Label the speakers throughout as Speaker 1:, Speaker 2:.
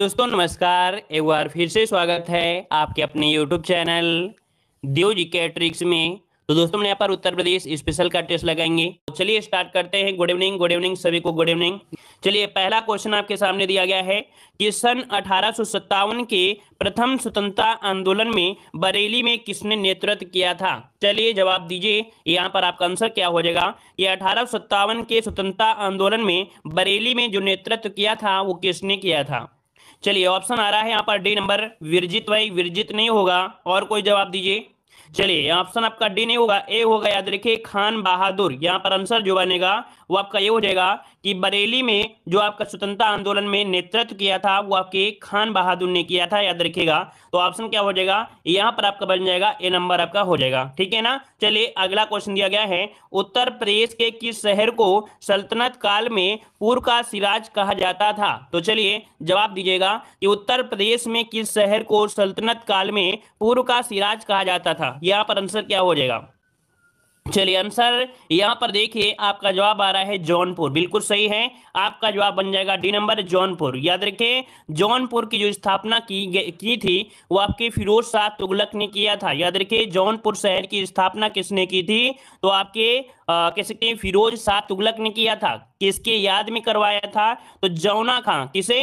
Speaker 1: दोस्तों नमस्कार एक बार फिर से स्वागत है आपके अपने YouTube चैनल देव जी के ट्रिक्स में तो दोस्तों यहाँ पर उत्तर प्रदेश स्पेशल का टेस्ट लगाएंगे तो चलिए स्टार्ट करते हैं गुड इवनिंग गुड इवनिंग सभी को गुड इवनिंग चलिए पहला क्वेश्चन आपके सामने दिया गया है कि सन अठारह के प्रथम स्वतंत्रता आंदोलन में बरेली में किसने नेतृत्व किया था चलिए जवाब दीजिए यहाँ पर आपका आंसर क्या हो जाएगा ये अठारह के स्वतंत्रता आंदोलन में बरेली में जो नेतृत्व किया था वो किसने किया था चलिए ऑप्शन आ रहा है यहाँ पर डी नंबर विरजित भाई विरजित नहीं होगा और कोई जवाब दीजिए चलिए ऑप्शन आपका डी नहीं होगा ए होगा याद रखिए खान बहादुर यहाँ पर आंसर जो बनेगा वो आपका ये हो जाएगा कि बरेली में जो आपका स्वतंत्रता आंदोलन में नेतृत्व किया था वो आपके खान बहादुर ने किया था याद रखिएगा तो ऑप्शन क्या हो जाएगा यहाँ पर आपका बन जाएगा ए नंबर आपका हो जाएगा ठीक है ना चलिए अगला क्वेश्चन दिया गया है उत्तर प्रदेश के किस शहर को सल्तनत काल में पूर्व का सिराज कहा जाता था तो चलिए जवाब दीजिएगा कि उत्तर प्रदेश में किस शहर को सल्तनत काल में पूर्व का सिराज कहा जाता था यहाँ पर आंसर क्या हो जाएगा चलिए आंसर यहाँ पर देखिए आपका जवाब आ रहा है जौनपुर बिल्कुल सही है आपका जवाब बन जाएगा डी नंबर जौनपुर याद रखिए जौनपुर की जो स्थापना की की थी वो आपके फिरोज शाह तुगलक ने किया था याद रखिए जौनपुर शहर की स्थापना किसने की थी तो आपके कह सकते हैं फिरोज शाह तुगलक ने किया था किसके याद में करवाया था तो जौना खां किसे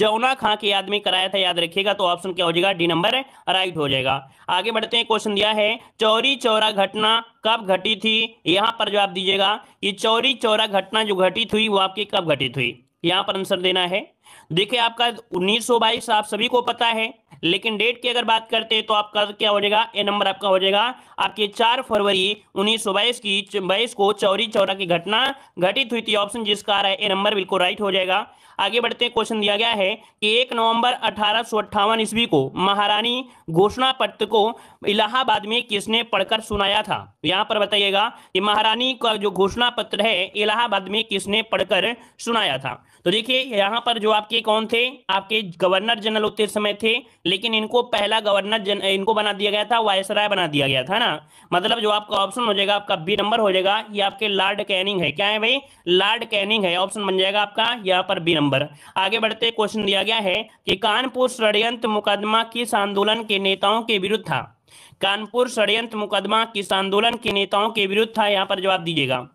Speaker 1: जौना खां के याद में कराया था याद रखिएगा तो ऑप्शन क्या हो जाएगा डी नंबर राइट हो जाएगा आगे बढ़ते हैं क्वेश्चन दिया है चौरी चौरा घटना कब घटी थी यहां पर जवाब दीजिएगा कि चौरी चौरा घटना जो घटित हुई वो आपकी कब घटित हुई यहां पर आंसर देना है देखिए आपका 1922 आप सभी को पता है लेकिन डेट की अगर बात करते हैं तो आपका क्या हो जाएगा ए नंबर आपका हो जाएगा आपके चार फरवरी उन्नीस सौ बाईस की बाईस को चौरी चौरा की घटना घटित हुई थी ऑप्शन जिसका आ रहा है ए नंबर बिल्कुल राइट हो जाएगा आगे बढ़ते हैं क्वेश्चन दिया गया है कि एक नवंबर अठारह ईस्वी को महारानी घोषणा पत्र को इलाहाबाद में किसने पढ़कर सुनाया था यहाँ पर बताइएगा कि महारानी का जो घोषणा पत्र है इलाहाबाद में किसने पढ़कर सुनाया था तो देखिए यहाँ पर जो आपके कौन थे आपके गवर्नर जनरल होते समय थे लेकिन इनको पहला गवर्नर जन इनको बना दिया गया था वायसराय बना दिया गया था ना मतलब जो आपका ऑप्शन हो जाएगा आपका बी नंबर हो जाएगा ये आपके लॉर्ड कैनिंग है क्या है भाई लॉर्ड कैनिंग है ऑप्शन बन जाएगा आपका यहाँ पर बी नंबर आगे बढ़ते क्वेश्चन दिया गया है कि कानपुर षडयंत्र मुकदमा किस आंदोलन के नेताओं के विरुद्ध था कानपुर षडयंत्र मुकदमा किस आंदोलन के नेताओं के विरुद्ध था यहाँ पर जवाब दीजिएगा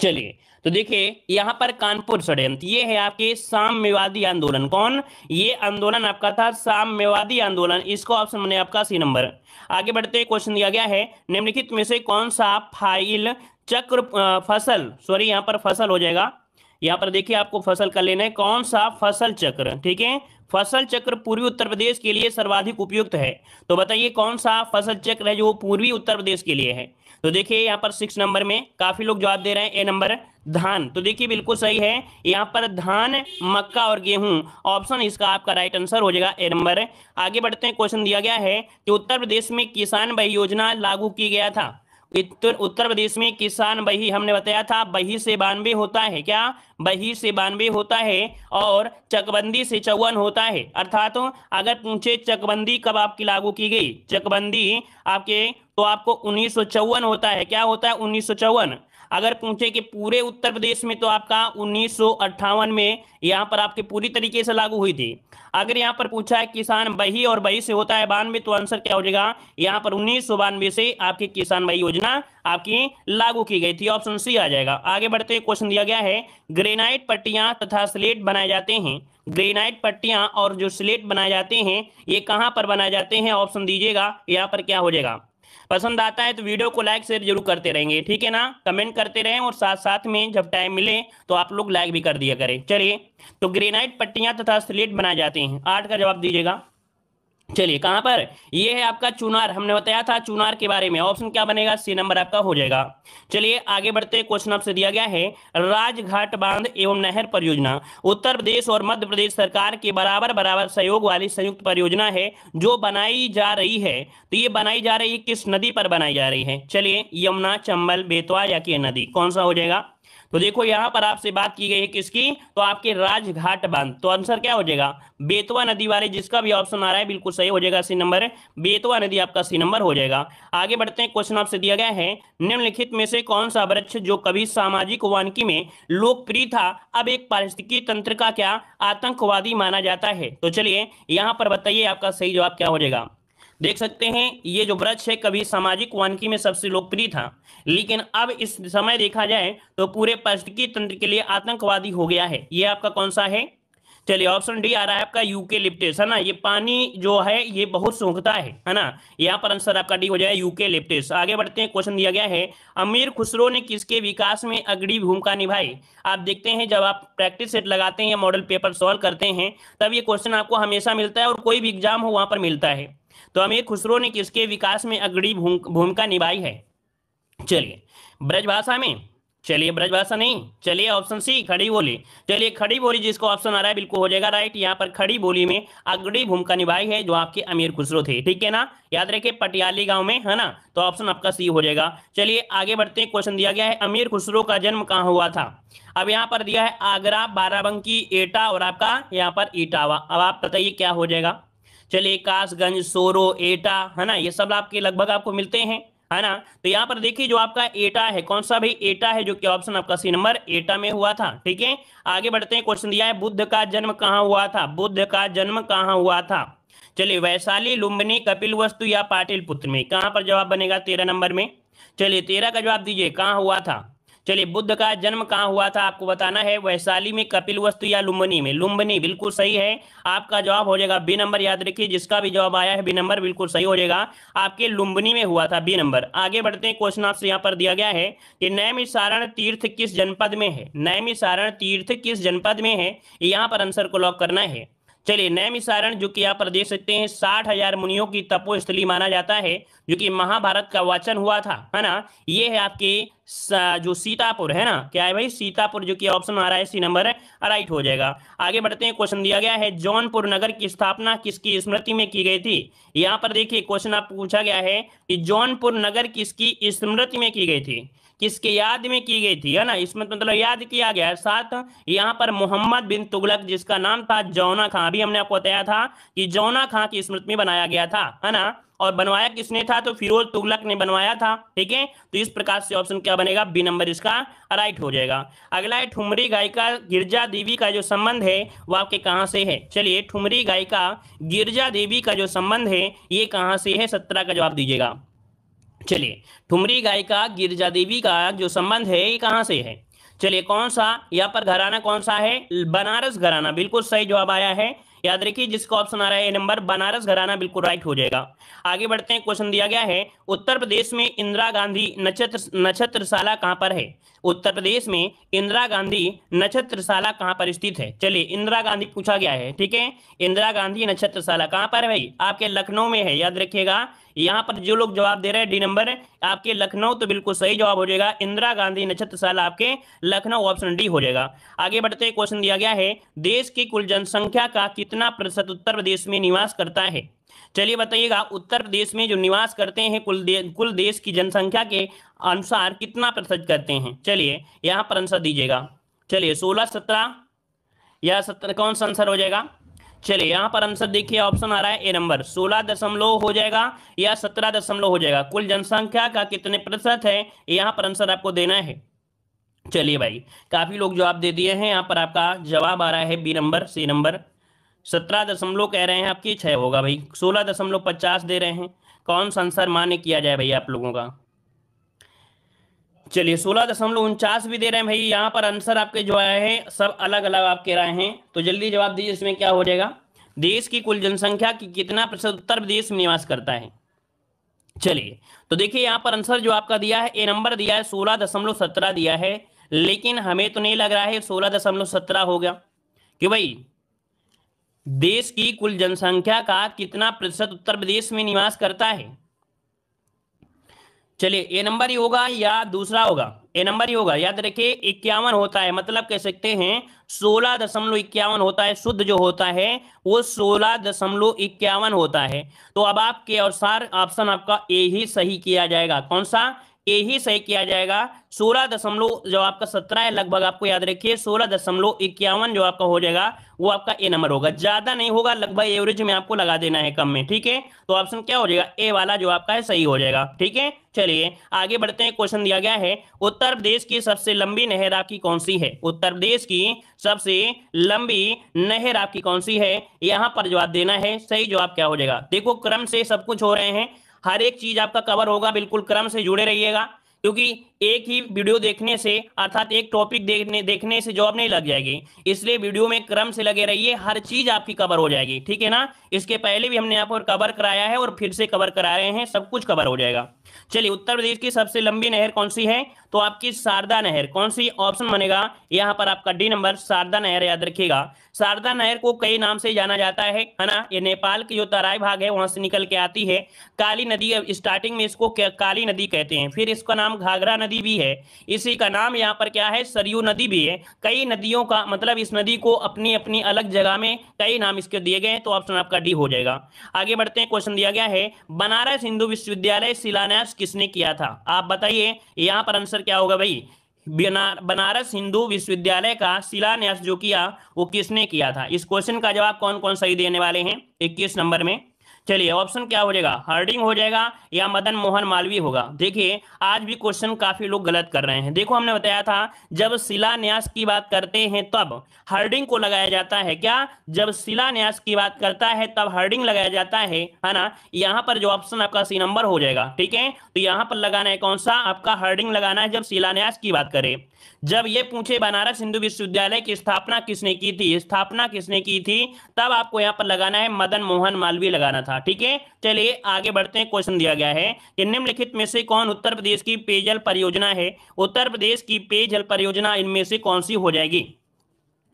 Speaker 1: चलिए तो देखिए यहां पर कानपुर षडयंत्र ये है आपके साम्यवादी आंदोलन कौन ये आंदोलन आपका था साम्यवादी आंदोलन इसको ऑप्शन बने आपका सी नंबर आगे बढ़ते क्वेश्चन दिया गया है निम्नलिखित में से कौन सा फाइल चक्र फसल सॉरी यहाँ पर फसल हो जाएगा यहाँ पर देखिए आपको फसल का लेना है कौन सा फसल चक्र ठीक है फसल चक्र पूर्वी उत्तर प्रदेश के लिए सर्वाधिक उपयुक्त है तो बताइए कौन सा फसल चक्र है जो पूर्वी उत्तर प्रदेश के लिए है तो देखिए यहाँ पर सिक्स नंबर में काफी लोग जवाब दे रहे हैं ए नंबर धान तो देखिए बिल्कुल सही है यहाँ पर धान मक्का और गेहूं ऑप्शन इसका आपका राइट आंसर हो जाएगा ए नंबर आगे बढ़ते हैं क्वेश्चन दिया गया है कि उत्तर प्रदेश में किसान बही योजना लागू की गया था उत्तर प्रदेश में किसान बही हमने बताया था बही से बानवे होता है क्या बही से बानवे होता है और चकबंदी से चौवन होता है अर्थात अगर पूछे चकबंदी कब आपकी लागू की गई चकबंदी आपके तो आपको उन्नीस होता है क्या होता है उन्नीस अगर पूछे कि पूरे उत्तर प्रदेश में तो आपका उन्नीस में यहाँ पर आपके पूरी तरीके से लागू हुई थी अगर यहाँ पर पूछा है किसान बही और बही से होता है बानवे तो आंसर क्या हो जाएगा यहाँ पर उन्नीस से आपकी किसान बही योजना आपकी लागू की गई थी ऑप्शन सी आ जाएगा आगे बढ़ते क्वेश्चन दिया गया है ग्रेनाइट पट्टियां तथा स्लेट बनाए जाते हैं ग्रेनाइट पट्टियां और जो स्लेट बनाए जाते हैं ये कहाँ पर बनाए जाते हैं ऑप्शन दीजिएगा यहाँ पर क्या हो जाएगा पसंद आता है तो वीडियो को लाइक शेयर जरूर करते रहेंगे ठीक है ना कमेंट करते रहें और साथ साथ में जब टाइम मिले तो आप लोग लाइक भी कर दिया करें चलिए तो ग्रेनाइट पट्टियां तथा स्लेट बनाए जाते हैं आठ का जवाब दीजिएगा चलिए कहां पर ये है आपका चुनार हमने बताया था चुनार के बारे में ऑप्शन क्या बनेगा सी नंबर आपका हो जाएगा चलिए आगे बढ़ते क्वेश्चन आपसे दिया गया है राजघाट बांध एवं नहर परियोजना उत्तर प्रदेश और मध्य प्रदेश सरकार के बराबर बराबर सहयोग वाली संयुक्त परियोजना है जो बनाई जा रही है तो ये बनाई जा रही है किस नदी पर बनाई जा रही है चलिए यमुना चंबल बेतवा या के नदी कौन सा हो जाएगा तो देखो यहां पर आपसे बात की गई है किसकी तो आपके राजघाट बांध तो आंसर क्या हो जाएगा बेतवा नदी वाले जिसका भी ऑप्शन आ रहा है बिल्कुल सही हो जाएगा सी नंबर बेतवा नदी आपका सी नंबर हो जाएगा आगे बढ़ते हैं क्वेश्चन आपसे दिया गया है निम्नलिखित में से कौन सा वृक्ष जो कभी सामाजिक वानकी में लोकप्रिय था अब एक पारिस्थितिकी तंत्र का क्या आतंकवादी माना जाता है तो चलिए यहां पर बताइए आपका सही जवाब क्या हो जाएगा देख सकते हैं ये जो ब्रक्ष है कभी सामाजिक वानकी में सबसे लोकप्रिय था लेकिन अब इस समय देखा जाए तो पूरे पश्चिकी तंत्र के लिए आतंकवादी हो गया है ये आपका कौन सा है चलिए ऑप्शन डी आ रहा है आपका यूके लिप्टिस है ना ये पानी जो है ये बहुत सूखता है है ना यहाँ पर आंसर आपका डी हो जाए यूके लिप्टिस आगे बढ़ते हैं क्वेश्चन दिया गया है अमीर खुसरो ने किसके विकास में अग्री भूमिका निभाई आप देखते हैं जब आप प्रैक्टिस सेट लगाते हैं मॉडल पेपर सॉल्व करते हैं तब ये क्वेश्चन आपको हमेशा मिलता है और कोई भी एग्जाम हो वहां पर मिलता है तो अमीर खुसरो ने किसके विकास में अग्रणी भूमिका निभाई है चलिए ब्रजभाषा में चलिए ब्रजभाषा नहीं चलिए ऑप्शन सी खड़ी बोली चलिए खड़ी बोली जिसको ऑप्शन आ रहा है बिल्कुल हो जाएगा राइट यहाँ पर खड़ी बोली में अग्रणी भूमिका निभाई है जो आपके अमीर खुसरो थे ठीक है ना याद रखे पटियाली गांव में है ना तो ऑप्शन आपका सी हो जाएगा चलिए आगे बढ़ते हैं क्वेश्चन दिया गया है अमीर खुसरो का जन्म कहाँ हुआ था अब यहाँ पर दिया है आगरा बाराबंकी एटा और आपका यहाँ पर इटावा अब आप बताइए क्या हो जाएगा चलिए कासगंज सोरो एटा है ना ये सब आपके लगभग आपको मिलते हैं है ना तो यहाँ पर देखिए जो आपका एटा है कौन सा भाई एटा है जो कि ऑप्शन आपका सी नंबर एटा में हुआ था ठीक है आगे बढ़ते हैं क्वेश्चन दिया है बुद्ध का जन्म कहाँ हुआ था बुद्ध का जन्म कहाँ हुआ था चलिए वैशाली लुम्बनी कपिल वस्तु या पाटिल पुत्र में कहाँ पर जवाब बनेगा तेरह नंबर में चलिए तेरह का जवाब दीजिए कहाँ हुआ था चलिए बुद्ध का जन्म कहाँ हुआ था आपको बताना है वैशाली में कपिल वस्तु या लुम्बनी में लुम्बनी बिल्कुल सही है आपका जवाब हो जाएगा बी नंबर याद रखिए जिसका भी जवाब आया है बी नंबर बिल्कुल सही हो जाएगा आपके लुम्बनी में हुआ था बी नंबर आगे बढ़ते हैं क्वेश्चन आपसे यहाँ पर दिया गया है कि नैमी सारण तीर्थ किस जनपद में है नैमी सारण तीर्थ किस जनपद में है यहाँ पर आंसर को लॉक करना है चलिए नैमिसारण जो कि आप देख सकते हैं साठ हजार मुनियों की तपोस्थली माना जाता है जो कि महाभारत का वाचन हुआ था है ना ये है आपके जो सीतापुर है ना क्या है भाई सीतापुर जो कि ऑप्शन आ रहा है सी नंबर राइट हो जाएगा आगे बढ़ते हैं क्वेश्चन दिया गया है जौनपुर नगर की स्थापना किसकी स्मृति में की गई थी यहाँ पर देखिए क्वेश्चन आप पूछा गया है कि जौनपुर नगर किसकी स्मृति में की गई थी किसके याद में की गई थी है ना इसमें तो मतलब याद किया गया है साथ यहाँ पर मोहम्मद बिन तुगलक जिसका नाम था जौना खां अभी हमने आपको बताया था कि जौना खां की स्मृति में बनाया गया था है ना और बनवाया किसने था तो फिरोज तुगलक ने बनवाया था ठीक है तो इस प्रकार से ऑप्शन क्या बनेगा बी नंबर इसका राइट हो जाएगा अगला है ठुमरी गायिका गिरजा देवी का जो संबंध है वो आपके कहां से है चलिए ठुमरी गायिका गिरजा देवी का जो संबंध है ये कहां से है सत्रह का जवाब दीजिएगा चलिए ठुमरी गाय का गिरजा देवी का जो संबंध है ये कहाँ से है चलिए कौन सा यहाँ पर घराना कौन सा है बनारस घराना बिल्कुल सही जवाब आया है याद रखिए जिसका ऑप्शन आ रहा है नंबर बनारस घराना बिल्कुल राइट हो जाएगा आगे बढ़ते हैं क्वेश्चन दिया गया है उत्तर प्रदेश में इंदिरा गांधी नक्षत्र नक्षत्रशाला कहाँ पर है उत्तर प्रदेश में इंदिरा गांधी नक्षत्रशाला कहाँ पर स्थित है चलिए इंदिरा गांधी पूछा गया है ठीक है इंदिरा गांधी नक्षत्रशाला कहाँ पर है आपके लखनऊ में है याद रखिएगा यहाँ पर जो लोग जवाब दे रहे हैं डी नंबर आपके लखनऊ तो बिल्कुल सही जवाब हो जाएगा इंदिरा गांधी नक्षत्र साल आपके लखनऊ ऑप्शन डी हो जाएगा आगे बढ़ते क्वेश्चन दिया गया है देश की कुल जनसंख्या का कितना प्रतिशत उत्तर प्रदेश में निवास करता है चलिए बताइएगा उत्तर प्रदेश में जो निवास करते हैं कुल दे, कुल देश की जनसंख्या के अनुसार कितना प्रतिशत करते हैं चलिए यहाँ पर आंसर दीजिएगा चलिए सोलह सत्रह या सत्रह कौन सा आंसर हो जाएगा चलिए यहाँ पर आंसर देखिए ऑप्शन आ रहा है ए नंबर सोलह दशमलव हो जाएगा या सत्रह दशमलव हो जाएगा कुल जनसंख्या का कितने प्रतिशत है यहाँ पर आंसर आपको देना है चलिए भाई काफी लोग जवाब दे दिए हैं यहाँ पर आपका जवाब आ रहा है बी नंबर सी नंबर सत्रह दशमलव कह रहे हैं आपकी छह होगा भाई सोलह दशमलव पचास दे रहे हैं कौन सा आंसर मान्य किया जाए भाई आप लोगों का चलिए सोलह दशमलव उनचास भी दे रहे हैं भाई यहाँ पर आंसर आपके जो आए हैं सब अलग अलग आप कह रहे हैं तो जल्दी जवाब दीजिए इसमें क्या हो जाएगा देश की कुल जनसंख्या की कितना प्रतिशत उत्तर प्रदेश में निवास करता है चलिए तो देखिए यहाँ पर आंसर जो आपका दिया है ए नंबर दिया है सोलह दशमलव सत्रह दिया है लेकिन हमें तो नहीं लग रहा है सोलह दशमलव सत्रह हो गया कि भाई देश की कुल जनसंख्या का कितना प्रतिशत उत्तर प्रदेश में निवास करता है चलिए ए नंबर ही होगा या दूसरा होगा ए नंबर ही होगा याद रखिए इक्यावन होता है मतलब कह सकते हैं सोलह दशमलव इक्यावन होता है शुद्ध जो होता है वो सोलह दशमलव इक्यावन होता है तो अब आपके अनुसार ऑप्शन आपका ए ही सही किया जाएगा कौन सा ये ही सही किया जाएगा सोलह दशमलव जो आपका सत्रह है लगभग आपको याद रखिए सोलह दशमलव इक्यावन जो आपका हो जाएगा वो आपका ए नंबर होगा ज्यादा नहीं होगा लगभग एवरेज में आपको लगा देना है कम में ठीक है तो ऑप्शन क्या हो जाएगा ए वाला जो आपका है सही हो जाएगा ठीक है चलिए आगे बढ़ते हैं क्वेश्चन दिया गया है उत्तर प्रदेश की सबसे लंबी नहर आपकी कौन सी है उत्तर प्रदेश की सबसे लंबी नहर आपकी कौन सी है यहाँ पर जवाब देना है सही जवाब क्या हो जाएगा देखो क्रम से सब कुछ हो रहे हैं हर एक चीज आपका कवर होगा बिल्कुल क्रम से जुड़े रहिएगा क्योंकि एक ही वीडियो देखने से अर्थात एक टॉपिक देखने देखने से जॉब नहीं लग जाएगी इसलिए वीडियो में क्रम से लगे रहिए हर चीज आपकी कवर हो जाएगी ठीक है ना इसके पहले भी हमने यहाँ पर कवर कराया है और फिर से कवर करा रहे हैं सब कुछ कवर हो जाएगा चलिए उत्तर प्रदेश की सबसे लंबी नहर कौन सी है तो आपकी शारदा नहर कौन सी ऑप्शन बनेगा यहाँ पर आपका डी नंबर शारदा नहर याद रखिएगा शारदा नहर को कई नाम से जाना जाता है है ना ये नेपाल की जो तराई भाग है वहां से निकल के आती है काली नदी स्टार्टिंग में इसको काली नदी कहते हैं फिर इसका नाम घाघरा नदी भी है इसी का नाम यहाँ पर क्या है सरयू नदी भी है कई नदियों का मतलब इस नदी को अपनी अपनी अलग जगह में कई नाम इसके दिए गए तो ऑप्शन आपका डी हो जाएगा आगे बढ़ते हैं क्वेश्चन दिया गया है बनारस हिंदू विश्वविद्यालय शिलान्यास विनाश किसने किया था आप बताइए यहाँ पर आंसर क्या होगा भाई बनारस हिंदू विश्वविद्यालय का शिलान्यास जो किया वो किसने किया था इस क्वेश्चन का जवाब कौन कौन सही देने वाले हैं इक्कीस नंबर में चलिए ऑप्शन क्या हो जाएगा हर्डिंग हो जाएगा या मदन मोहन मालवीय होगा देखिए आज भी क्वेश्चन काफी लोग गलत कर रहे हैं देखो हमने बताया था जब शिलान्यास की बात करते हैं तब हर्डिंग को लगाया जाता है क्या जब शिलान्यास की बात करता है तब हर्डिंग लगाया जाता है है ना यहाँ पर जो ऑप्शन आपका सी नंबर हो जाएगा ठीक है तो यहाँ पर लगाना है कौन सा आपका हर्डिंग लगाना है जब शिलान्यास की बात करें जब ये पूछे बनारस हिंदू विश्वविद्यालय की स्थापना किसने की थी स्थापना किसने की थी तब आपको यहाँ पर लगाना है मदन मोहन मालवीय लगाना था ठीक है चलिए आगे बढ़ते हैं क्वेश्चन दिया गया है कि निम्नलिखित में से कौन उत्तर प्रदेश की पेयजल परियोजना है उत्तर प्रदेश की पेयजल परियोजना इनमें से कौन सी हो जाएगी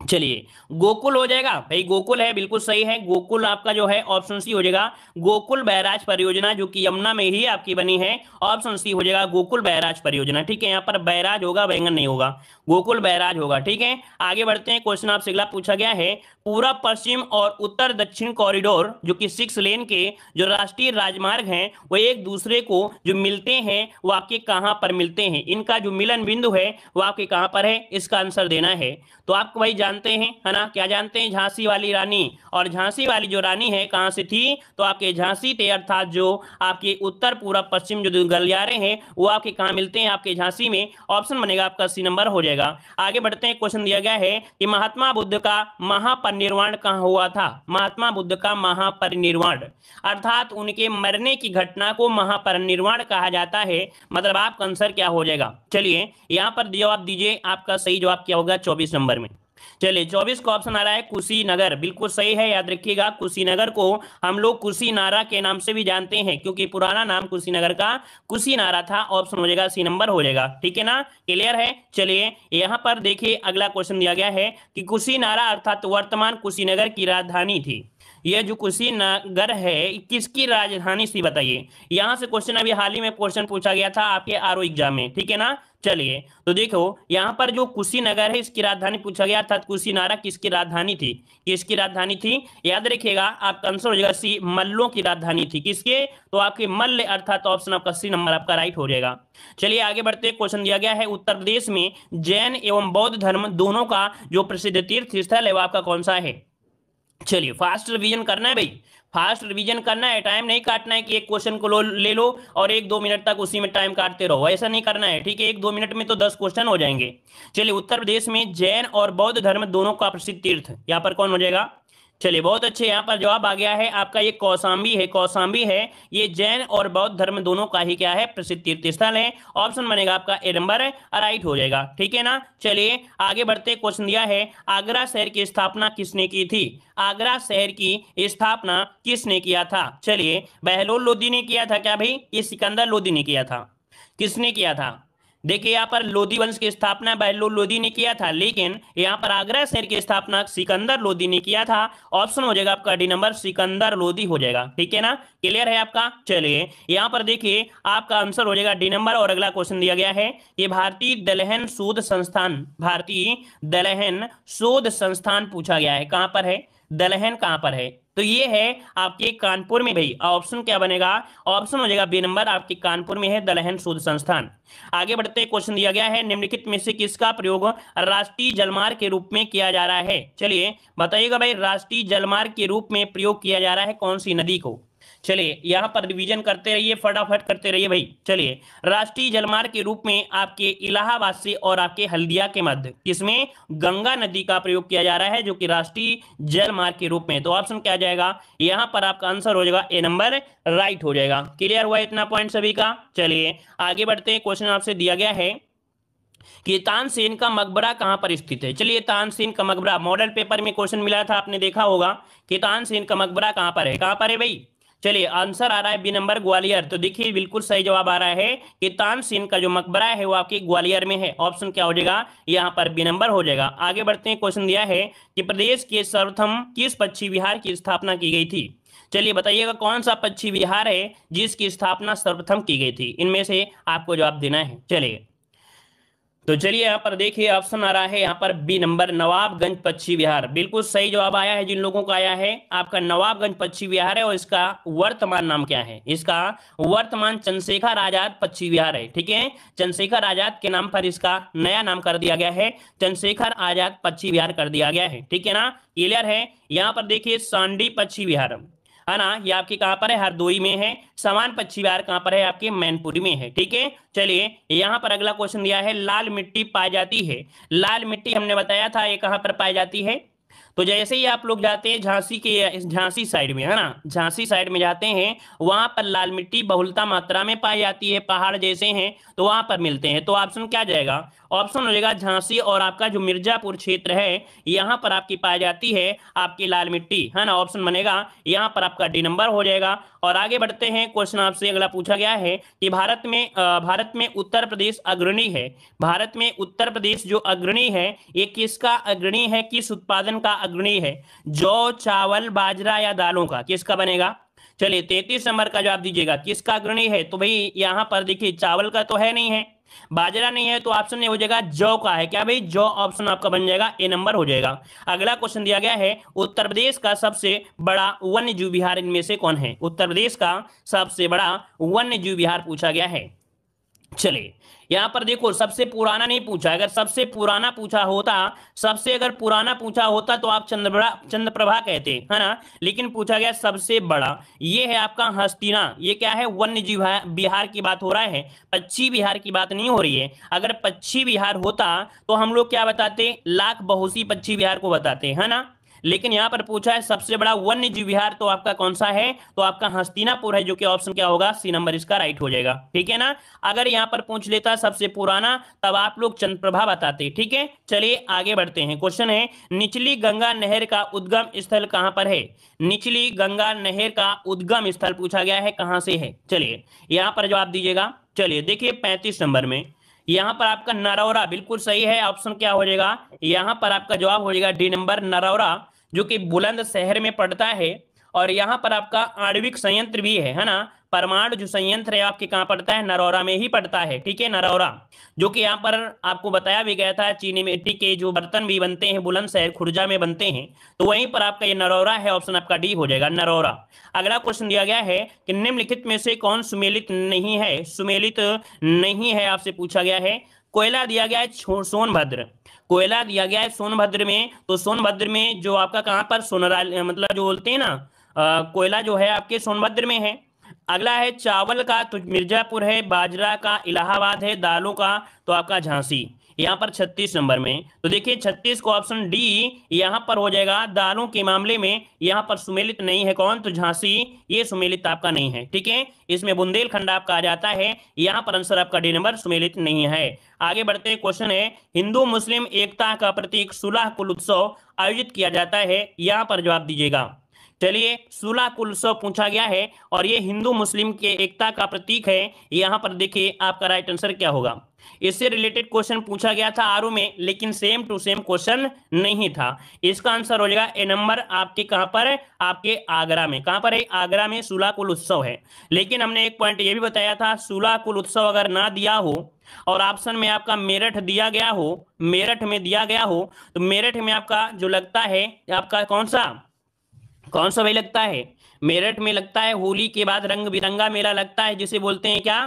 Speaker 1: चलिए गोकुल हो जाएगा भाई गोकुल है बिल्कुल सही है गोकुल आपका जो है ऑप्शन सी हो जाएगा गोकुल बैराज परियोजना जो कि यमुना में ही आपकी बनी है ऑप्शन सी हो जाएगा गोकुल बैराज परियोजना ठीक है यहाँ पर बैराज होगा बैंगन नहीं होगा गोकुल बैराज होगा ठीक है आगे बढ़ते हैं क्वेश्चन आपसे अगला पूछा गया है पूरा पश्चिम और उत्तर दक्षिण कॉरिडोर जो की सिक्स लेन के जो राष्ट्रीय राजमार्ग है वो एक दूसरे को जो मिलते हैं वो आपके कहाँ पर मिलते हैं इनका जो मिलन बिंदु है वो आपके कहाँ पर है इसका आंसर देना है तो आपको भाई जानते हैं है ना क्या जानते हैं झांसी वाली रानी और झांसी वाली जो रानी है कहाँ से थी तो आपके झांसी थे अर्थात जो आपके उत्तर पूर्व पश्चिम जो गलियारे हैं वो आपके कहाँ मिलते हैं आपके झांसी में ऑप्शन बनेगा आपका सी नंबर हो जाएगा आगे बढ़ते हैं क्वेश्चन दिया गया है कि महात्मा बुद्ध का महापरिनिर्वाण कहाँ हुआ था महात्मा बुद्ध का महापरिनिर्वाण अर्थात उनके मरने की घटना को महापरिनिर्वाण कहा जाता है मतलब आपका आंसर क्या हो जाएगा चलिए यहाँ पर जवाब दीजिए आपका सही जवाब क्या होगा चौबीस नंबर में चलिए चौबीस को ऑप्शन आ रहा है कुशीनगर बिल्कुल सही है याद रखिएगा कुशीनगर को हम लोग कुशीनारा के नाम से भी जानते हैं क्योंकि पुराना नाम कुशीनगर का कुशीनारा था ऑप्शन हो जाएगा सी नंबर हो जाएगा ठीक है ना क्लियर है चलिए यहाँ पर देखिए अगला क्वेश्चन दिया गया है कि कुशीनारा अर्थात वर्तमान कुशीनगर की राजधानी थी यह जो कुशीनगर है किसकी राजधानी थी बताइए यहाँ से क्वेश्चन अभी हाल ही में क्वेश्चन पूछा गया था आपके आर एग्जाम में ठीक है ना चलिए तो देखो यहाँ पर जो कुशीनगर है इसकी राजधानी पूछा गया अर्थात कुशीनारा किसकी राजधानी थी किसकी राजधानी थी याद रखिएगा आपका आंसर हो जाएगा सी मल्लों की राजधानी थी किसके तो आपके मल्ल अर्थात ऑप्शन आपका सी नंबर आपका राइट हो जाएगा चलिए आगे बढ़ते क्वेश्चन दिया गया है उत्तर प्रदेश में जैन एवं बौद्ध धर्म दोनों का जो प्रसिद्ध तीर्थ स्थल है वह आपका कौन सा है चलिए फास्ट रिवीजन करना है भाई फास्ट रिवीजन करना है टाइम नहीं काटना है कि एक क्वेश्चन को ले लो और एक दो मिनट तक उसी में टाइम काटते रहो ऐसा नहीं करना है ठीक है एक दो मिनट में तो दस क्वेश्चन हो जाएंगे चलिए उत्तर प्रदेश में जैन और बौद्ध धर्म दोनों का प्रसिद्ध तीर्थ यहाँ पर कौन हो जाएगा चलिए बहुत अच्छे यहाँ पर जवाब आ गया है आपका ये कौसाम्बी है कौसाम्बी है ये जैन और बौद्ध धर्म दोनों का ही क्या है प्रसिद्ध तीर्थ स्थल है ऑप्शन बनेगा आपका ए नंबर राइट हो जाएगा ठीक है ना चलिए आगे बढ़ते क्वेश्चन दिया है आगरा शहर की स्थापना किसने की थी आगरा शहर की स्थापना किसने किया था चलिए बहलोल लोधी ने किया था क्या भाई ये सिकंदर लोधी ने किया था किसने किया था देखिए यहाँ पर लोधी वंश की स्थापना बहलो लोधी ने किया था लेकिन यहाँ पर आगरा शहर की स्थापना सिकंदर लोधी ने किया था ऑप्शन हो जाएगा आपका डी नंबर सिकंदर लोधी हो जाएगा ठीक है ना क्लियर है आपका चलिए यहाँ पर देखिए आपका आंसर हो जाएगा डी नंबर और अगला क्वेश्चन दिया गया है ये भारतीय दलहन शोध संस्थान भारतीय दलहन शोध संस्थान पूछा गया है कहाँ पर है दलहन कहां पर है तो ये है आपके कानपुर में भाई ऑप्शन क्या बनेगा ऑप्शन हो जाएगा बी नंबर आपके कानपुर में है दलहन शोध संस्थान आगे बढ़ते क्वेश्चन दिया गया है निम्नलिखित में से किसका प्रयोग राष्ट्रीय जलमार्ग के रूप में किया जा रहा है चलिए बताइएगा भाई राष्ट्रीय जलमार्ग के रूप में प्रयोग किया जा रहा है कौन सी नदी को चलिए यहाँ पर रिवीजन करते रहिए फटाफट करते रहिए भाई चलिए राष्ट्रीय जलमार्ग के रूप में आपके इलाहाबाद से और आपके हल्दिया के मध्य इसमें गंगा नदी का प्रयोग किया जा रहा है जो कि राष्ट्रीय जलमार्ग के रूप में तो ऑप्शन क्या जाएगा यहाँ पर आपका आंसर हो जाएगा ए नंबर राइट हो जाएगा क्लियर हुआ इतना पॉइंट सभी का चलिए आगे बढ़ते हैं क्वेश्चन आपसे दिया गया है कि तानसेन का मकबरा कहां पर स्थित है चलिए तानसेन का मकबरा मॉडल पेपर में क्वेश्चन मिला था आपने देखा होगा कि तानसेन का मकबरा कहां पर है कहां पर है भाई चलिए आंसर आ रहा है बी नंबर ग्वालियर तो देखिए बिल्कुल सही जवाब आ रहा है कि तानसेन का जो मकबरा है वो आपके ग्वालियर में है ऑप्शन क्या हो जाएगा यहाँ पर बी नंबर हो जाएगा आगे बढ़ते हैं क्वेश्चन दिया है कि प्रदेश के सर्वप्रथम किस पक्षी विहार की स्थापना की गई थी चलिए बताइएगा कौन सा पक्षी विहार है जिसकी स्थापना सर्वप्रथम की गई थी इनमें से आपको जवाब देना है चलिए तो चलिए यहाँ पर देखिए ऑप्शन आ रहा है यहाँ पर बी नंबर नवाबगंज पश्चिम विहार बिल्कुल सही जवाब आया है जिन लोगों का आया है आपका नवाबगंज पश्चिम बिहार है और इसका वर्तमान नाम क्या है इसका वर्तमान चंद्रशेखर आजाद पश्चिम विहार है ठीक है चंद्रशेखर आजाद के नाम पर इसका नया नाम कर दिया गया है चंद्रशेखर आजाद पश्चिम विहार कर दिया गया है ठीक है ना क्लियर है यहाँ पर देखिए सांडी पश्चिम विहार है ना ये आपके कहां पर है हरदोई में है समान पक्षी विहार कहां पर है आपके मैनपुरी में है ठीक है चलिए यहां पर अगला क्वेश्चन दिया है लाल मिट्टी पाई जाती है लाल मिट्टी हमने बताया था ये कहां पर पाई जाती है तो जैसे ही आप लोग जाते हैं झांसी के झांसी साइड में है ना झांसी साइड में जाते हैं वहां पर लाल मिट्टी बहुलता मात्रा में पाई जाती है पहाड़ जैसे हैं तो वहां पर मिलते हैं तो ऑप्शन क्या जाएगा ऑप्शन हो जाएगा झांसी और आपका जो मिर्जापुर क्षेत्र है यहाँ पर आपकी पाई जाती है आपकी लाल मिट्टी है ना ऑप्शन बनेगा यहाँ पर आपका डी नंबर हो जाएगा और आगे बढ़ते हैं क्वेश्चन आपसे अगला पूछा गया है कि भारत में भारत में उत्तर प्रदेश अग्रणी है भारत में उत्तर प्रदेश जो अग्रणी है ये किसका अग्रणी है किस उत्पादन का अग्नि है जो चावल बाजरा या दालों का किसका बनेगा चलिए तैतीस नंबर का जवाब दीजिएगा किसका अग्रणी है तो भाई यहाँ पर देखिए चावल का तो है नहीं है बाजरा नहीं है तो ऑप्शन हो जाएगा जौ का है क्या भाई जौ ऑप्शन आपका बन जाएगा ए नंबर हो जाएगा अगला क्वेश्चन दिया गया है उत्तर प्रदेश का सबसे बड़ा वन्य जीव विहार इनमें से कौन है उत्तर प्रदेश का सबसे बड़ा वन्य जीव विहार पूछा गया है चलिए यहां पर देखो सबसे पुराना नहीं पूछा अगर सबसे पुराना पूछा होता सबसे अगर पुराना पूछा होता तो आप चंद्रभा चंद्रप्रभा कहते है ना लेकिन पूछा गया सबसे बड़ा ये है आपका हस्तिना ये क्या है वन्य जीव बिहार की बात हो रहा है पच्ची बिहार की बात नहीं हो रही है अगर पच्ची बिहार होता तो हम लोग क्या बताते लाख बहुसी पक्षी बिहार को बताते है ना लेकिन यहां पर पूछा है सबसे बड़ा वन्य जीव विहार तो आपका कौन सा है तो आपका हस्तिनापुर है जो कि ऑप्शन क्या होगा सी नंबर इसका राइट हो जाएगा ठीक है ना अगर यहां पर पूछ लेता सबसे पुराना तब आप लोग चंद्रप्रभा बताते ठीक है चलिए आगे बढ़ते हैं क्वेश्चन है निचली गंगा नहर का उद्गम स्थल कहां पर है निचली गंगा नहर का उद्गम स्थल पूछा गया है कहां से है चलिए यहां पर जवाब दीजिएगा चलिए देखिए पैंतीस नंबर में यहाँ पर आपका नरौरा बिल्कुल सही है ऑप्शन क्या हो जाएगा यहाँ पर आपका जवाब हो जाएगा डी नंबर नरौरा जो कि बुलंद शहर में पड़ता है और यहाँ पर आपका आणविक संयंत्र भी है है ना परमाणु जो संयंत्र है आपके कहाँ पड़ता है नरौरा में ही पड़ता है ठीक है नरौरा जो कि यहाँ पर आपको बताया भी गया था चीनी मिट्टी के जो बर्तन भी बनते हैं बुलंदशहर खुर्जा में बनते हैं तो वहीं पर आपका ये नरौरा है ऑप्शन आपका डी हो जाएगा नरौरा अगला क्वेश्चन दिया गया है कि निम्नलिखित में से कौन सुमेलित नहीं है सुमेलित नहीं है आपसे पूछा गया है कोयला दिया गया है सोनभद्र कोयला दिया गया है सोनभद्र में तो सोनभद्र में जो आपका कहाँ पर सोनरा मतलब जो बोलते हैं ना कोयला जो है आपके सोनभद्र में है अगला है चावल का तो मिर्जापुर है बाजरा का इलाहाबाद है दालों का तो आपका झांसी यहाँ पर 36 नंबर में तो देखिए 36 को ऑप्शन डी यहाँ पर हो जाएगा दालों के मामले में यहाँ पर सुमेलित नहीं है कौन तो झांसी ये सुमेलित आपका नहीं है ठीक है इसमें बुंदेलखंड आपका आ जाता है यहाँ पर आंसर आपका डी नंबर सुमेलित नहीं है आगे बढ़ते हैं क्वेश्चन है हिंदू मुस्लिम एकता का प्रतीक सुलह कुल उत्सव आयोजित किया जाता है यहाँ पर जवाब दीजिएगा चलिए सुला कुल उत्सव पूछा गया है और ये हिंदू मुस्लिम के एकता का प्रतीक है यहाँ पर देखिए आपका राइट आंसर क्या होगा इससे रिलेटेड क्वेश्चन पूछा गया था आरू में लेकिन सेम टू सेम क्वेश्चन नहीं था इसका आंसर हो जाएगा ए नंबर आपके कहां पर है आपके आगरा में कहां पर है आगरा में सुला कुल उत्सव है लेकिन हमने एक पॉइंट ये भी बताया था सुला कुल उत्सव अगर ना दिया हो और ऑप्शन में आपका मेरठ दिया गया हो मेरठ में दिया गया हो तो मेरठ में आपका जो लगता है आपका कौन सा कौन सा भाई लगता है मेरठ में लगता है होली के बाद रंग बिरंगा मेला लगता है जिसे बोलते हैं क्या